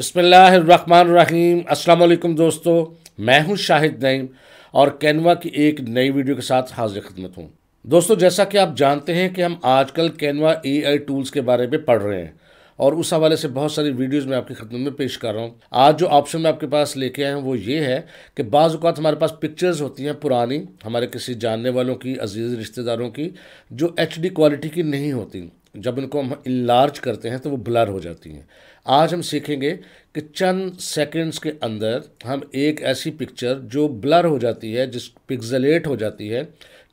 बसमीम अल्लाम दोस्तों मैं हूं शाहिद नईम और कैनवा की एक नई वीडियो के साथ हाजिर खदमत हूं दोस्तों जैसा कि आप जानते हैं कि हम आजकल कैनवा एआई टूल्स के बारे में पढ़ रहे हैं और उस हवाले से बहुत सारी वीडियोस मैं आपकी खदमत में पेश कर रहा हूँ आज जो ऑप्शन मैं आपके पास लेके आया हूँ वो ये है कि बाज़ात हमारे पास पिक्चर्स होती हैं पुरानी हमारे किसी जानने वालों की अजीज़ रिश्तेदारों की जो एच क्वालिटी की नहीं होती जब इनको हम इलार्ज करते हैं तो वो ब्लर हो जाती हैं आज हम सीखेंगे कि चंद सेकंड्स के अंदर हम एक ऐसी पिक्चर जो ब्लर हो जाती है जिस पिक्जलेट हो जाती है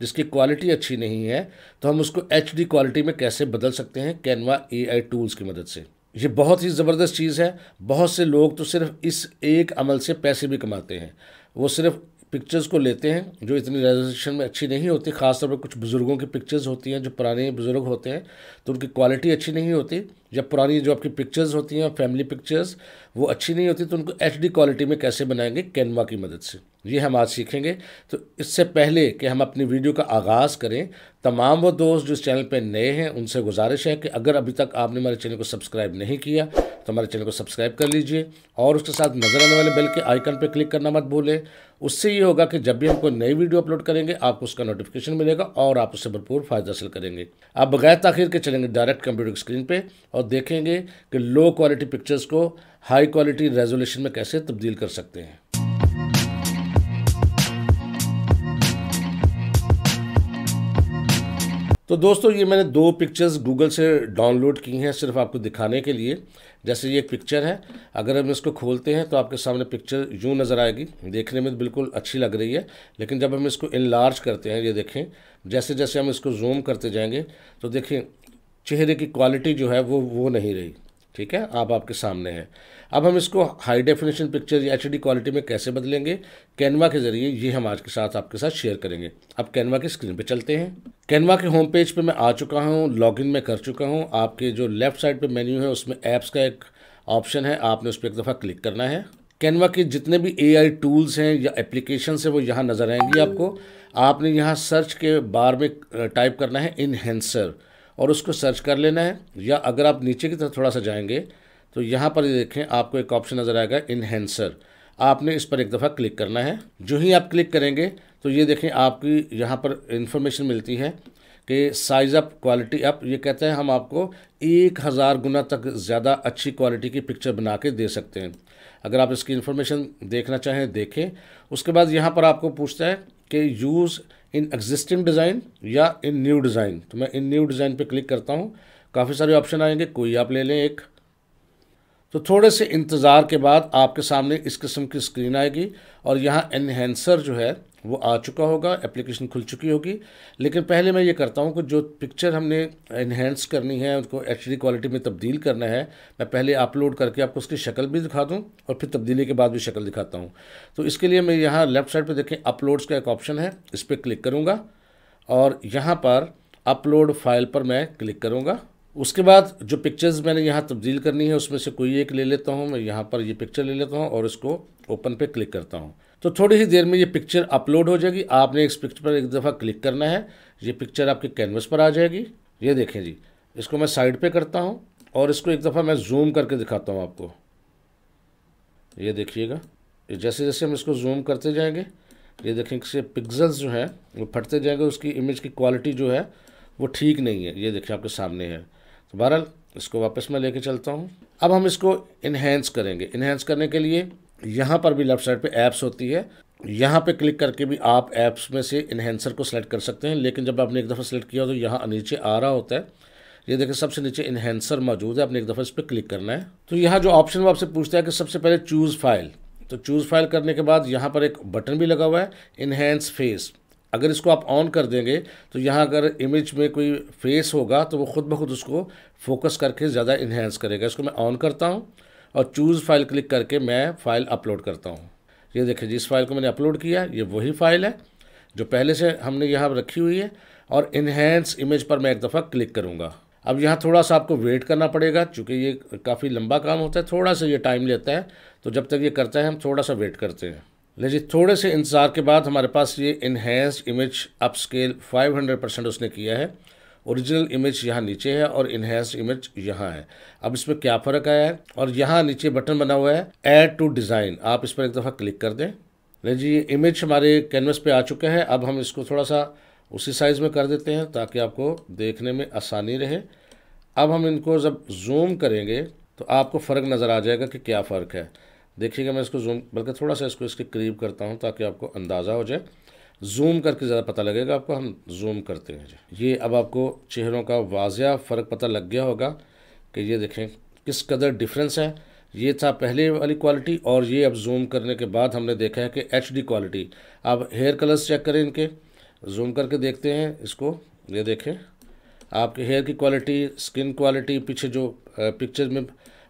जिसकी क्वालिटी अच्छी नहीं है तो हम उसको एच क्वालिटी में कैसे बदल सकते हैं कैनवा ए टूल्स की मदद से ये बहुत ही ज़बरदस्त चीज़ है बहुत से लोग तो सिर्फ इस एक अमल से पैसे भी कमाते हैं वो सिर्फ पिक्चर्स को लेते हैं जो इतनी रेजोल्यूशन में अच्छी नहीं होती ख़ासतौर पर कुछ बुज़ुर्गों की पिक्चर्स होती हैं जो पुराने बुज़ुर्ग होते हैं तो उनकी क्वालिटी अच्छी नहीं होती जब पुरानी जो आपकी पिक्चर्स होती हैं फैमिली पिक्चर्स वो अच्छी नहीं होती तो उनको एच क्वालिटी में कैसे बनाएंगे कैनवा की मदद से ये हम आज सीखेंगे तो इससे पहले कि हम अपनी वीडियो का आगाज़ करें तमाम वो दोस्त जो इस चैनल पर नए हैं उनसे गुजारिश है कि अगर अभी तक आपने हमारे चैनल को सब्सक्राइब नहीं किया तो हमारे चैनल को सब्सक्राइब कर लीजिए और उसके साथ नज़र आने वाले बेल के आइकन पर क्लिक करना मत भूलें उससे ये होगा कि जब भी हम कोई नई वीडियो अपलोड करेंगे आपको उसका नोटिफिकेशन मिलेगा और आप उससे भरपूर फ़ायदा हासिल करेंगे आप बगैर तखिर के चलेंगे डायरेक्ट कंप्यूटर स्क्रीन पर और देखेंगे कि लो क्वालिटी पिक्चर्स को हाई क्वालिटी रेजोल्यूशन में कैसे तब्दील कर सकते हैं तो दोस्तों ये मैंने दो पिक्चर्स गूगल से डाउनलोड की हैं सिर्फ आपको दिखाने के लिए जैसे ये एक पिक्चर है अगर हम इसको खोलते हैं तो आपके सामने पिक्चर यूँ नज़र आएगी देखने में बिल्कुल अच्छी लग रही है लेकिन जब हम इसको इनलार्ज करते हैं ये देखें जैसे जैसे हम इसको जूम करते जाएंगे तो देखें चेहरे की क्वालिटी जो है वो वो नहीं रही ठीक है आप आपके सामने हैं अब हम इसको हाई डेफिनेशन पिक्चर या एच क्वालिटी में कैसे बदलेंगे कैनवा के ज़रिए ये हम आज के साथ आपके साथ शेयर करेंगे अब कैनवा की स्क्रीन पे चलते हैं कैनवा के होम पेज पे मैं आ चुका हूँ लॉगिन में कर चुका हूँ आपके जो लेफ़्ट साइड पे मेन्यू है उसमें ऐप्स का एक ऑप्शन है आपने उस पर एक दफ़ा क्लिक करना है कैनवा के जितने भी ए टूल्स हैं या एप्लीकेशन हैं वो यहाँ नज़र आएंगी आपको आपने यहाँ सर्च के बार में टाइप करना है इनहेंसर और उसको सर्च कर लेना है या अगर आप नीचे की तरफ थोड़ा सा जाएंगे तो यहाँ पर ये देखें आपको एक ऑप्शन नज़र आएगा इनहेंसर आपने इस पर एक दफ़ा क्लिक करना है जो ही आप क्लिक करेंगे तो ये देखें आपकी यहाँ पर इंफॉर्मेशन मिलती है कि साइज़ अप क्वालिटी अप ये कहते हैं हम आपको एक हज़ार गुना तक ज़्यादा अच्छी क्वालिटी की पिक्चर बना के दे सकते हैं अगर आप इसकी इन्फॉर्मेशन देखना चाहें देखें उसके बाद यहाँ पर आपको पूछता है कि यूज़ इन एग्जिस्टिंग डिज़ाइन या इन न्यू डिज़ाइन तो मैं इन न्यू डिज़ाइन पे क्लिक करता हूँ काफ़ी सारे ऑप्शन आएंगे कोई आप ले लें एक तो थोड़े से इंतज़ार के बाद आपके सामने इस किस्म की स्क्रीन आएगी और यहाँ एनहेंसर जो है वो आ चुका होगा एप्लीकेशन खुल चुकी होगी लेकिन पहले मैं ये करता हूँ कि जो पिक्चर हमने इन्हेंस करनी है उसको एच क्वालिटी में तब्दील करना है मैं पहले अपलोड करके आपको उसकी शक्ल भी दिखा दूँ और फिर तब्दीली के बाद भी शक्ल दिखाता हूँ तो इसके लिए मैं यहाँ लेफ्ट साइड पर देखें अपलोड्स का एक ऑप्शन है इस पर क्लिक करूँगा और यहाँ पर अपलोड फाइल पर मैं क्लिक करूँगा उसके बाद जो पिक्चर्स मैंने यहाँ तब्दील करनी है उसमें से कोई एक ले लेता हूँ मैं यहाँ पर ये पिक्चर ले लेता हूँ और इसको ओपन पे क्लिक करता हूँ तो थोड़ी ही देर में ये पिक्चर अपलोड हो जाएगी आपने इस पिक्चर पर एक दफ़ा क्लिक करना है ये पिक्चर आपके कैनवस पर आ जाएगी ये देखें जी इसको मैं साइड पर करता हूँ और इसको एक दफ़ा मैं जूम करके दिखाता हूँ आपको ये देखिएगा जैसे जैसे हम इसको जूम करते जाएंगे ये देखें कि पिक्सल्स जो हैं वो फटते जाएंगे उसकी इमेज की क्वालिटी जो है वो ठीक नहीं है ये देखिए आपके सामने है तो बहरहाल इसको वापस मैं लेके चलता हूँ अब हम इसको इन्हेंस करेंगे इन्हेंस करने के लिए यहाँ पर भी लेफ्ट साइड पे ऐप्स होती है यहाँ पे क्लिक करके भी आप ऐप्स में से इन्हेंसर को सिलेक्ट कर सकते हैं लेकिन जब आपने एक दफ़ा सेलेक्ट किया तो यहाँ नीचे आ रहा होता है ये देखिए सबसे नीचे इन्हेंसर मौजूद है आपने एक दफ़ा इस पर क्लिक करना है तो यहाँ जो ऑप्शन वो आपसे पूछता है कि सबसे पहले चूज़ फाइल तो चूज़ फाइल करने के बाद यहाँ पर एक बटन भी लगा हुआ है इन्हेंस फेस अगर इसको आप ऑन कर देंगे तो यहाँ अगर इमेज में कोई फेस होगा तो वो ख़ुद ब खुद उसको फोकस करके ज़्यादा इन्हेंस करेगा इसको मैं ऑन करता हूँ और चूज़ फाइल क्लिक करके मैं फ़ाइल अपलोड करता हूँ ये देखिए जिस फाइल को मैंने अपलोड किया ये वही फ़ाइल है जो पहले से हमने यहाँ रखी हुई है और इन्हेंस इमेज पर मैं एक दफ़ा क्लिक करूँगा अब यहाँ थोड़ा सा आपको वेट करना पड़ेगा चूँकि ये काफ़ी लंबा काम होता है थोड़ा सा ये टाइम लेता है तो जब तक ये करता है हम थोड़ा सा वेट करते हैं जी थोड़े से इंतज़ार के बाद हमारे पास ये enhance image up five hundred percent उसने किया है ओरिजिनल इमेज यहाँ नीचे है और इन्हेंस इमेज यहाँ है अब इसमें क्या फ़र्क आया है और यहाँ नीचे बटन बना हुआ है एड टू डिज़ाइन आप इस पर एक दफ़ा क्लिक कर दें जी ये इमेज हमारे कैनवस पर आ चुका है अब हम इसको थोड़ा सा उसी साइज़ में कर देते हैं ताकि आपको देखने में आसानी रहे अब हम इनको जब जूम करेंगे तो आपको फ़र्क नज़र आ जाएगा कि क्या फ़र्क है देखिएगा मैं इसको जूम बल्कि थोड़ा सा इसको इसके करीब करता हूँ ताकि आपको अंदाज़ा हो जाए जूम करके ज़्यादा पता लगेगा आपको हम जूम करते हैं जी ये अब आपको चेहरों का वाजह फ़र्क पता लग गया होगा कि ये देखें किस कदर डिफरेंस है ये था पहले वाली क्वालिटी और ये अब जूम करने के बाद हमने देखा है कि एच क्वालिटी आप हेयर कलर्स चेक करें इनके जूम करके देखते हैं इसको ये देखें आपके हेयर की क्वालिटी स्किन क्वालिटी पीछे जो पिक्चर में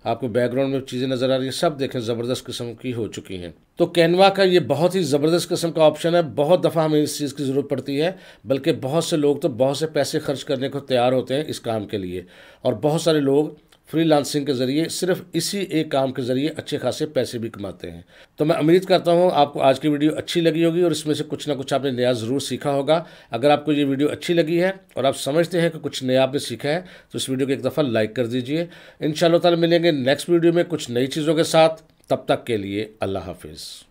आपको बैकग्राउंड में चीज़ें नज़र आ रही हैं सब देखें ज़बरदस्त किस्म की हो चुकी हैं तो कैनवा का ये बहुत ही ज़बरदस्त किस्म का ऑप्शन है बहुत दफ़ा हमें इस चीज़ की ज़रूरत पड़ती है बल्कि बहुत से लोग तो बहुत से पैसे खर्च करने को तैयार होते हैं इस काम के लिए और बहुत सारे लोग फ्रीलांसिंग के ज़रिए सिर्फ इसी एक काम के ज़रिए अच्छे खासे पैसे भी कमाते हैं तो मैं उम्मीद करता हूँ आपको आज की वीडियो अच्छी लगी होगी और इसमें से कुछ ना कुछ आपने नया ज़रूर सीखा होगा अगर आपको ये वीडियो अच्छी लगी है और आप समझते हैं कि कुछ नया आपने सीखा है तो इस वीडियो को एक दफ़ा लाइक कर दीजिए इन ताला मिलेंगे नेक्स्ट वीडियो में कुछ नई चीज़ों के साथ तब तक के लिए अल्लाह हाफिज़